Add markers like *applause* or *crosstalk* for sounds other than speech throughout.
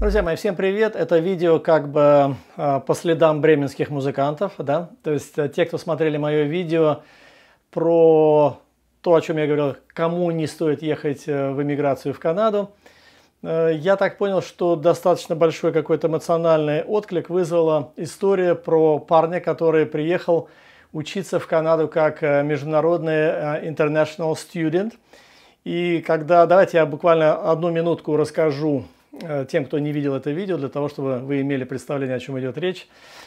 Друзья мои, всем привет! Это видео как бы а, по следам бременских музыкантов, да? То есть э, те, кто смотрели мое видео про то, о чем я говорил, кому не стоит ехать э, в эмиграцию в Канаду, э, я так понял, что достаточно большой какой-то эмоциональный отклик вызвала история про парня, который приехал учиться в Канаду как э, международный э, international student. И когда, давайте я буквально одну минутку расскажу э, тем, кто не видел это видео, для того, чтобы вы имели представление, о чем идет речь.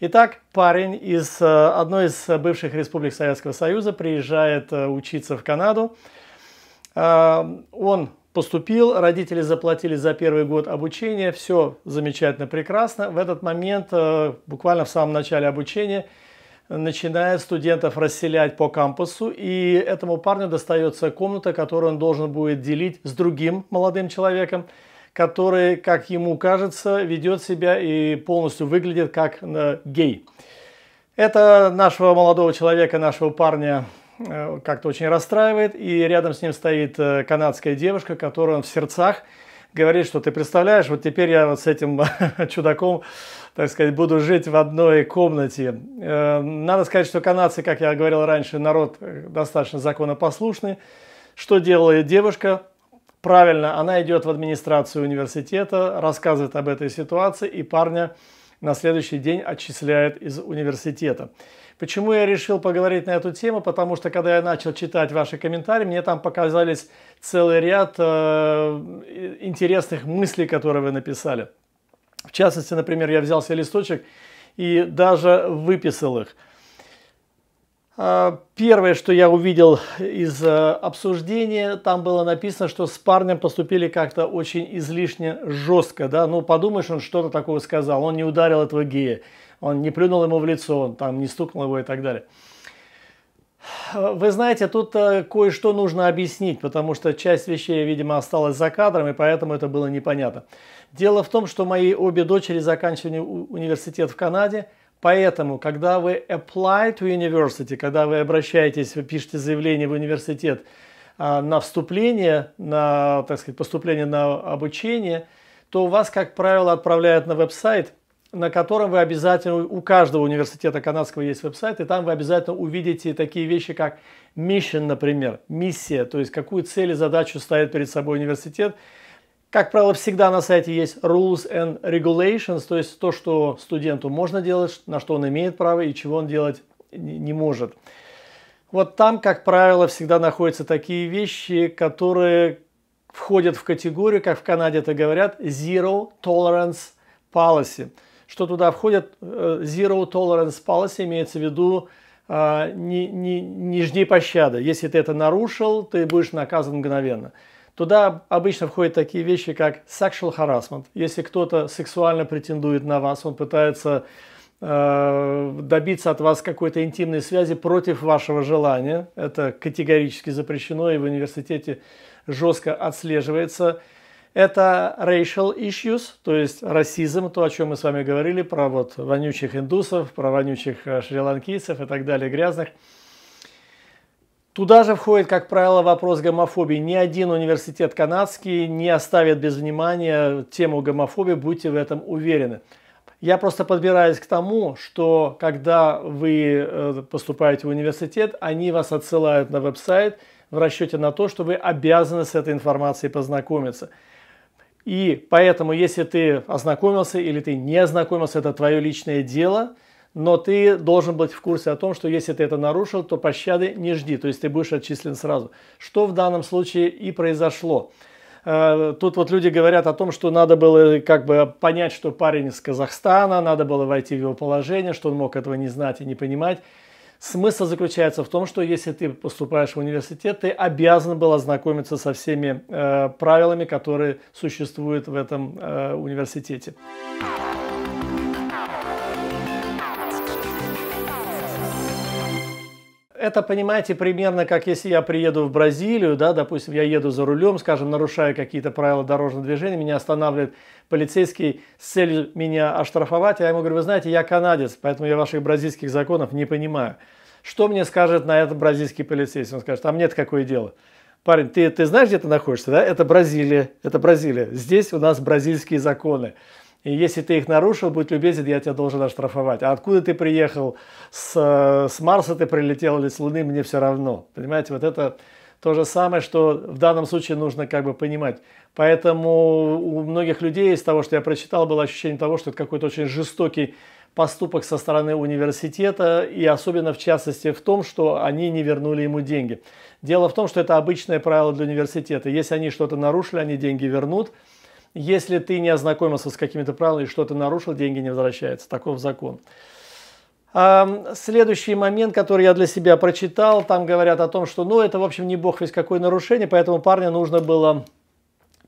Итак, парень из одной из бывших республик Советского Союза приезжает учиться в Канаду. Он поступил, родители заплатили за первый год обучения, все замечательно, прекрасно. В этот момент, буквально в самом начале обучения, начинает студентов расселять по кампусу, и этому парню достается комната, которую он должен будет делить с другим молодым человеком, который, как ему кажется, ведет себя и полностью выглядит как э, гей. Это нашего молодого человека, нашего парня э, как-то очень расстраивает, и рядом с ним стоит э, канадская девушка, которую он в сердцах – говорит, что ты представляешь, вот теперь я вот с этим *laughs* чудаком, так сказать, буду жить в одной комнате. Э, надо сказать, что канадцы, как я говорил раньше, народ э, достаточно законопослушный. Что делает девушка? Правильно, она идет в администрацию университета, рассказывает об этой ситуации, и парня на следующий день отчисляют из университета. Почему я решил поговорить на эту тему? Потому что когда я начал читать ваши комментарии, мне там показались целый ряд э, интересных мыслей, которые вы написали. В частности, например, я взял себе листочек и даже выписал их. А, первое, что я увидел из э, обсуждения, там было написано, что с парнем поступили как-то очень излишне жестко, да, ну подумаешь, он что-то такое сказал, он не ударил этого гея, он не плюнул ему в лицо, он там не стукнул его и так далее. Вы знаете, тут э, кое-что нужно объяснить, потому что часть вещей, видимо, осталась за кадром, и поэтому это было непонятно. Дело в том, что мои обе дочери заканчивали университет в Канаде – Поэтому, когда вы apply to university, когда вы обращаетесь, вы пишете заявление в университет а, на вступление, на, так сказать, поступление на обучение, то вас, как правило, отправляют на веб-сайт, на котором вы обязательно, у каждого университета канадского есть веб-сайт, и там вы обязательно увидите такие вещи, как mission, например, миссия, то есть какую цель и задачу ставит перед собой университет, как правило, всегда на сайте есть rules and regulations, то есть то, что студенту можно делать, на что он имеет право и чего он делать не может. Вот там, как правило, всегда находятся такие вещи, которые входят в категорию, как в Канаде это говорят, Zero Tolerance Policy. Что туда входит э, Zero Tolerance Policy, имеется в виду не, не, не жди пощады. Если ты это нарушил, ты будешь наказан мгновенно. Туда обычно входят такие вещи, как sexual harassment. Если кто-то сексуально претендует на вас, он пытается э, добиться от вас какой-то интимной связи против вашего желания. Это категорически запрещено и в университете жестко отслеживается. Это racial issues, то есть расизм, то, о чем мы с вами говорили, про вот вонючих индусов, про вонючих э, шри-ланкийцев и так далее, грязных. Туда же входит, как правило, вопрос гомофобии. Ни один университет канадский не оставит без внимания тему гомофобии, будьте в этом уверены. Я просто подбираюсь к тому, что когда вы э, поступаете в университет, они вас отсылают на веб-сайт в расчете на то, что вы обязаны с этой информацией познакомиться. И поэтому, если ты ознакомился или ты не ознакомился, это твое личное дело – но ты должен быть в курсе о том, что если ты это нарушил, то пощады не жди, то есть ты будешь отчислен сразу. Что в данном случае и произошло. Э, тут вот люди говорят о том, что надо было э, как бы понять, что парень из Казахстана, надо было войти в его положение, что он мог этого не знать и не понимать. Смысл заключается в том, что если ты поступаешь в университет, ты обязан был ознакомиться со всеми э, правилами, которые существуют в этом э, университете. Это, понимаете, примерно как если я приеду в Бразилию, да, допустим, я еду за рулем, скажем, нарушаю какие-то правила дорожного движения, меня останавливает полицейский с целью меня оштрафовать, а я ему говорю, вы знаете, я канадец, поэтому я ваших бразильских законов не понимаю. Что мне скажет на это бразильский полицейский? Он скажет, там нет какое дело? Парень, ты, ты знаешь, где ты находишься, да? Это Бразилия, это Бразилия. Здесь у нас бразильские законы. И если ты их нарушил, будь любезен, я тебя должен оштрафовать. А откуда ты приехал? С, э, с Марса ты прилетел или с Луны? Мне все равно. Понимаете, вот это то же самое, что в данном случае нужно как бы понимать. Поэтому у многих людей из того, что я прочитал, было ощущение того, что это какой-то очень жестокий поступок со стороны университета, и особенно в частности в том, что они не вернули ему деньги. Дело в том, что это обычное правило для университета. Если они что-то нарушили, они деньги вернут – если ты не ознакомился с какими-то правилами и что-то нарушил, деньги не возвращаются. Таков закон. Следующий момент, который я для себя прочитал, там говорят о том, что ну это в общем не бог весь какое нарушение, поэтому парня нужно было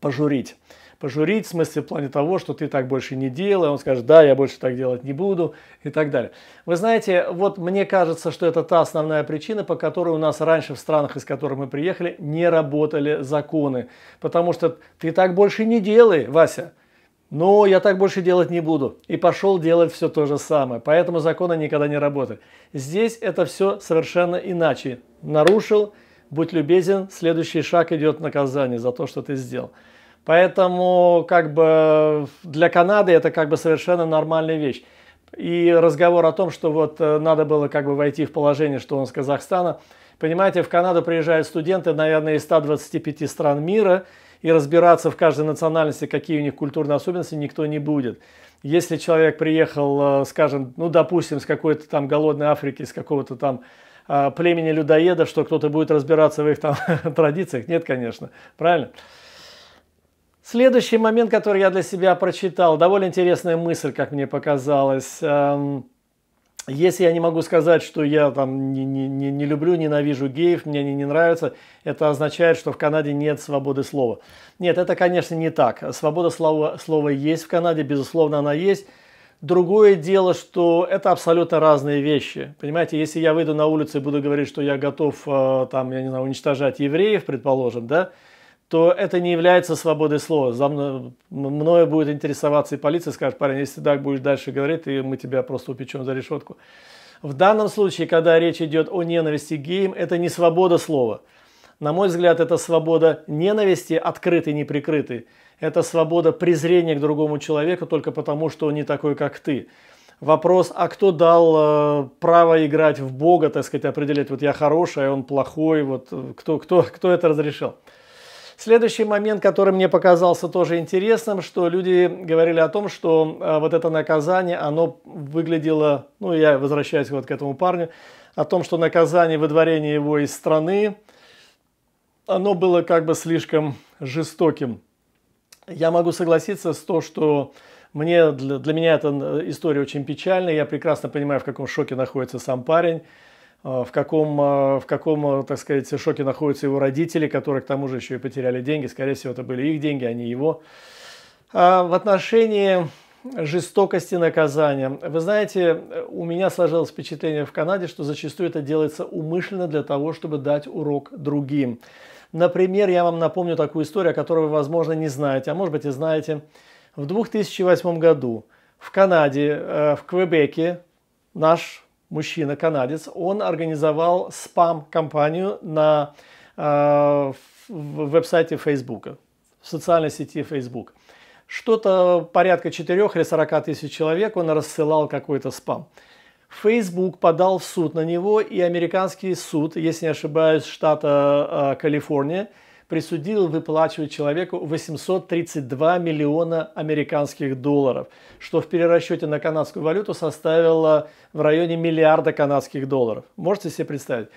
пожурить пожурить, в смысле в плане того, что ты так больше не делай, он скажет, да, я больше так делать не буду и так далее. Вы знаете, вот мне кажется, что это та основная причина, по которой у нас раньше в странах, из которых мы приехали, не работали законы. Потому что ты так больше не делай, Вася. Но я так больше делать не буду. И пошел делать все то же самое. Поэтому законы никогда не работают. Здесь это все совершенно иначе. Нарушил, будь любезен, следующий шаг идет наказание за то, что ты сделал. Поэтому как бы для Канады это как бы совершенно нормальная вещь. И разговор о том, что вот э, надо было как бы войти в положение, что он с Казахстана. Понимаете, в Канаду приезжают студенты, наверное, из 125 стран мира, и разбираться в каждой национальности, какие у них культурные особенности, никто не будет. Если человек приехал, э, скажем, ну, допустим, с какой-то там голодной Африки, с какого-то там а, племени людоеда, что кто-то будет разбираться в их там *laughs* традициях, нет, конечно, правильно? Следующий момент, который я для себя прочитал, довольно интересная мысль, как мне показалось. Эм, если я не могу сказать, что я там не, не, не люблю, ненавижу геев, мне они не нравятся, это означает, что в Канаде нет свободы слова. Нет, это, конечно, не так. Свобода слова, слова есть в Канаде, безусловно, она есть. Другое дело, что это абсолютно разные вещи. Понимаете, если я выйду на улицу и буду говорить, что я готов, э, там, я не знаю, уничтожать евреев, предположим, да, то это не является свободой слова. За мной, мною будет интересоваться и полиция, скажет, парень, если так будешь дальше говорить, и мы тебя просто упечем за решетку. В данном случае, когда речь идет о ненависти к геям, это не свобода слова. На мой взгляд, это свобода ненависти, открытой, неприкрытой. Это свобода презрения к другому человеку только потому, что он не такой, как ты. Вопрос, а кто дал э, право играть в Бога, так сказать, определять, вот я хороший, а он плохой, вот э, кто, кто, кто это разрешил? Следующий момент, который мне показался тоже интересным, что люди говорили о том, что э, вот это наказание, оно выглядело, ну я возвращаюсь вот к этому парню, о том, что наказание выдворения его из страны, оно было как бы слишком жестоким. Я могу согласиться с то, что мне, для, для меня эта э, история очень печальная, я прекрасно понимаю, в каком шоке находится сам парень, Э, в каком, э, в каком, э, так сказать, шоке находятся его родители, которые к тому же еще и потеряли деньги. Скорее всего, это были их деньги, а не его. А в отношении жестокости наказания. Вы знаете, у меня сложилось впечатление в Канаде, что зачастую это делается умышленно для того, чтобы дать урок другим. Например, я вам напомню такую историю, о которой вы, возможно, не знаете, а может быть и знаете. В 2008 году в Канаде, в Квебеке, наш мужчина-канадец, он организовал спам-компанию на э, веб-сайте Facebook, в социальной сети Facebook. Что-то порядка 4 или 40 тысяч человек он рассылал какой-то спам. Facebook подал в суд на него, и американский суд, если не ошибаюсь, штата э, Калифорния, присудил выплачивать человеку 832 миллиона американских долларов, что в перерасчете на канадскую валюту составило в районе миллиарда канадских долларов. Можете себе представить?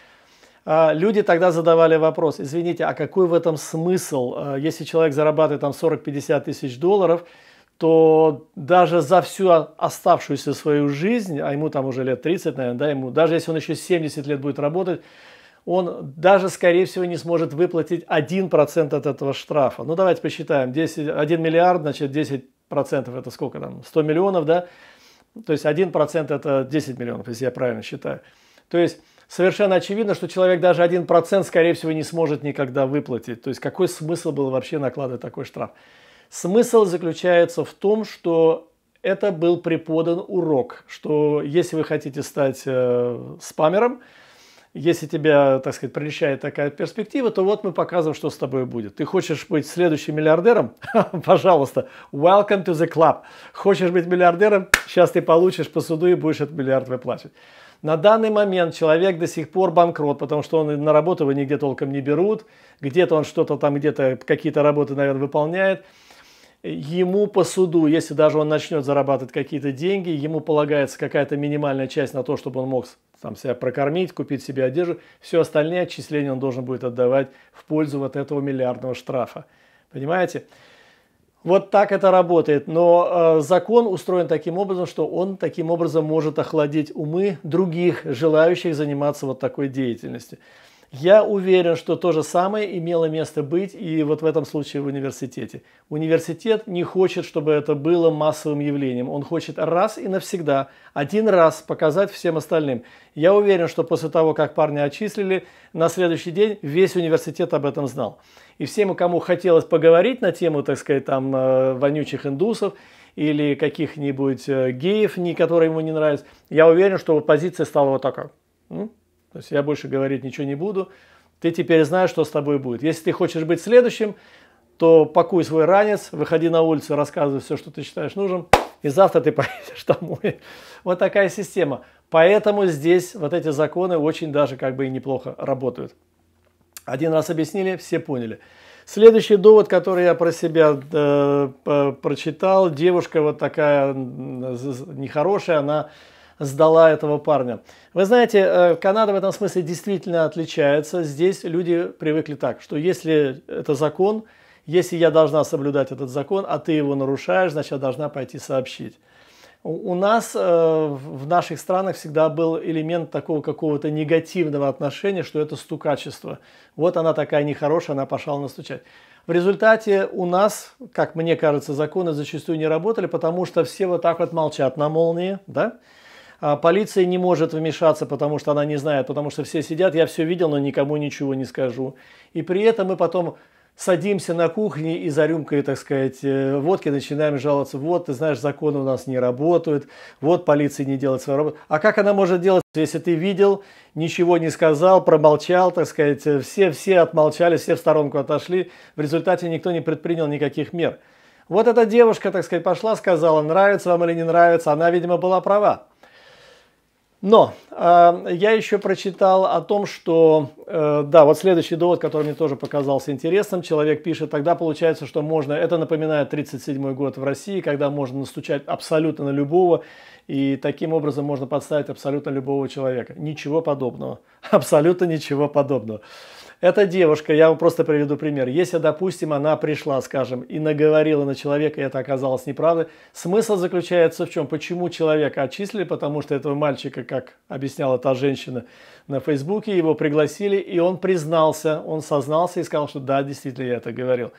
А, люди тогда задавали вопрос, извините, а какой в этом смысл, а, если человек зарабатывает там 40-50 тысяч долларов, то даже за всю оставшуюся свою жизнь, а ему там уже лет 30, наверное, да, ему, даже если он еще 70 лет будет работать, он даже, скорее всего, не сможет выплатить 1% от этого штрафа. Ну, давайте посчитаем. 10, 1 миллиард, значит, 10% это сколько там? 100 миллионов, да? То есть 1% это 10 миллионов, если я правильно считаю. То есть совершенно очевидно, что человек даже 1% скорее всего не сможет никогда выплатить. То есть какой смысл был вообще накладывать такой штраф? Смысл заключается в том, что это был преподан урок, что если вы хотите стать э, спамером, если тебя, так сказать, прельщает такая перспектива, то вот мы показываем, что с тобой будет. Ты хочешь быть следующим миллиардером? *laughs* Пожалуйста, welcome to the club. Хочешь быть миллиардером? Сейчас ты получишь посуду и будешь этот миллиард выплачивать. На данный момент человек до сих пор банкрот, потому что он на работу его нигде толком не берут, где-то он что-то там, где-то какие-то работы, наверное, выполняет ему по суду, если даже он начнет зарабатывать какие-то деньги, ему полагается какая-то минимальная часть на то, чтобы он мог там себя прокормить, купить себе одежду. Все остальные отчисления он должен будет отдавать в пользу вот этого миллиардного штрафа. Понимаете? Вот так это работает. Но э, закон устроен таким образом, что он таким образом может охладить умы других, желающих заниматься вот такой деятельностью. Я уверен, что то же самое имело место быть и вот в этом случае в университете. Университет не хочет, чтобы это было массовым явлением. Он хочет раз и навсегда, один раз показать всем остальным. Я уверен, что после того, как парня отчислили, на следующий день весь университет об этом знал. И всем, кому хотелось поговорить на тему, так сказать, там, э, вонючих индусов, или каких-нибудь э, геев, которые ему не нравятся, я уверен, что позиция стала вот такая. То есть я больше говорить ничего не буду. Ты теперь знаешь, что с тобой будет. Если ты хочешь быть следующим, то пакуй свой ранец, выходи на улицу, рассказывай все, что ты считаешь нужным, и завтра ты *laughs* поедешь домой. Вот такая система. Поэтому здесь вот эти законы очень даже как бы и неплохо работают. Один раз объяснили, все поняли. Следующий довод, который я про себя э, прочитал, девушка вот такая нехорошая, она сдала этого парня. Вы знаете, э, Канада в этом смысле действительно отличается. Здесь люди привыкли так, что если это закон, если я должна соблюдать этот закон, а ты его нарушаешь, значит, я должна пойти сообщить. У нас э, в наших странах всегда был элемент такого какого-то негативного отношения, что это стукачество. Вот она такая нехорошая, она пошла настучать. В результате у нас, как мне кажется, законы зачастую не работали, потому что все вот так вот молчат на молнии, да? А, полиция не может вмешаться, потому что она не знает, потому что все сидят, я все видел, но никому ничего не скажу. И при этом мы потом садимся на кухне и за рюмкой, так сказать, э, водки начинаем жаловаться. Вот, ты знаешь, законы у нас не работают, вот полиция не делает свою работу. А как она может делать, если ты видел, ничего не сказал, промолчал, так сказать, э, все, все отмолчали, все в сторонку отошли, в результате никто не предпринял никаких мер. Вот эта девушка, так сказать, пошла, сказала, нравится вам или не нравится, она, видимо, была права. Но э, я еще прочитал о том, что, э, да, вот следующий довод, который мне тоже показался интересным, человек пишет, тогда получается, что можно, это напоминает 37 год в России, когда можно настучать абсолютно на любого, и таким образом можно подставить абсолютно любого человека. Ничего подобного, *laughs* абсолютно ничего подобного. Эта девушка, я вам просто приведу пример. Если, допустим, она пришла, скажем, и наговорила на человека, и это оказалось неправдой, смысл заключается в чем? Почему человека отчислили? Потому что этого мальчика, как объясняла та женщина на Фейсбуке, его пригласили, и он признался, он сознался и сказал, что да, действительно, я это говорил.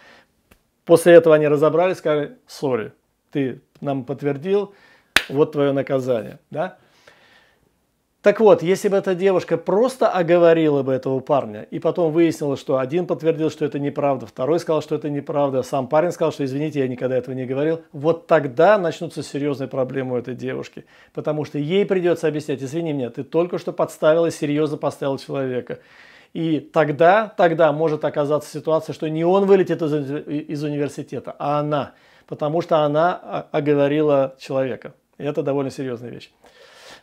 После этого они разобрались, сказали, сори, ты нам подтвердил, вот твое наказание. Да? Так вот, если бы эта девушка просто оговорила бы этого парня, и потом выяснилось, что один подтвердил, что это неправда, второй сказал, что это неправда, сам парень сказал, что извините, я никогда этого не говорил, вот тогда начнутся серьезные проблемы у этой девушки. Потому что ей придется объяснять, извини меня, ты только что подставила, серьезно поставила человека. И тогда, тогда может оказаться ситуация, что не он вылетит из, из университета, а она. Потому что она а, оговорила человека. И это довольно серьезная вещь.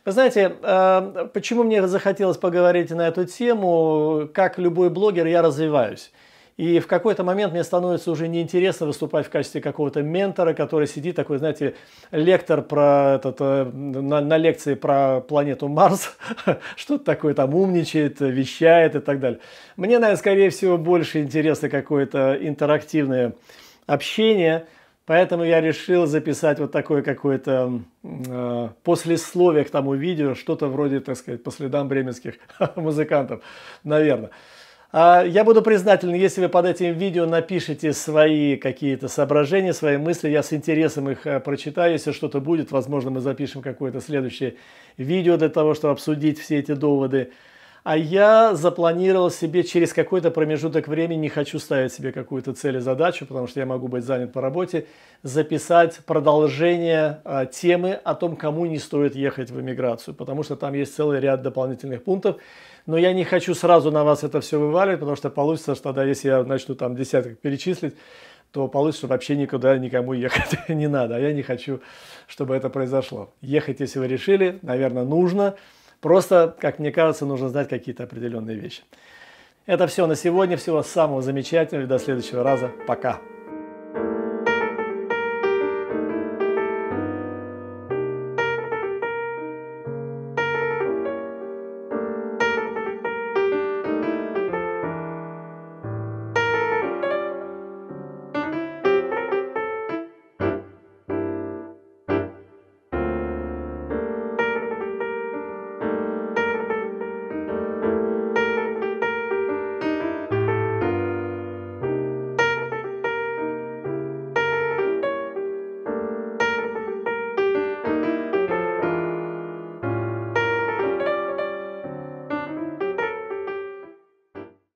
Вы знаете, э, почему мне захотелось поговорить на эту тему? Как любой блогер, я развиваюсь. И в какой-то момент мне становится уже неинтересно выступать в качестве какого-то ментора, который сидит такой, знаете, лектор про этот, э, на, на лекции про планету Марс, *laughs* что-то такое там умничает, вещает и так далее. Мне, наверное, скорее всего, больше интересно какое-то интерактивное общение – Поэтому я решил записать вот такое какое-то э, послесловие к тому видео, что-то вроде, так сказать, по следам бременских *laughs* музыкантов, наверное. А я буду признателен, если вы под этим видео напишите свои какие-то соображения, свои мысли. Я с интересом их э, прочитаю. Если что-то будет, возможно, мы запишем какое-то следующее видео для того, чтобы обсудить все эти доводы а я запланировал себе через какой-то промежуток времени, не хочу ставить себе какую-то цель и задачу, потому что я могу быть занят по работе, записать продолжение э, темы о том, кому не стоит ехать в эмиграцию, потому что там есть целый ряд дополнительных пунктов. Но я не хочу сразу на вас это все вываливать, потому что получится, что тогда, если я начну там десяток перечислить, то получится, что вообще никуда никому ехать *laughs* не надо. А я не хочу, чтобы это произошло. Ехать, если вы решили, наверное, нужно. Просто, как мне кажется, нужно знать какие-то определенные вещи. Это все на сегодня. Всего самого замечательного. И до следующего раза. Пока.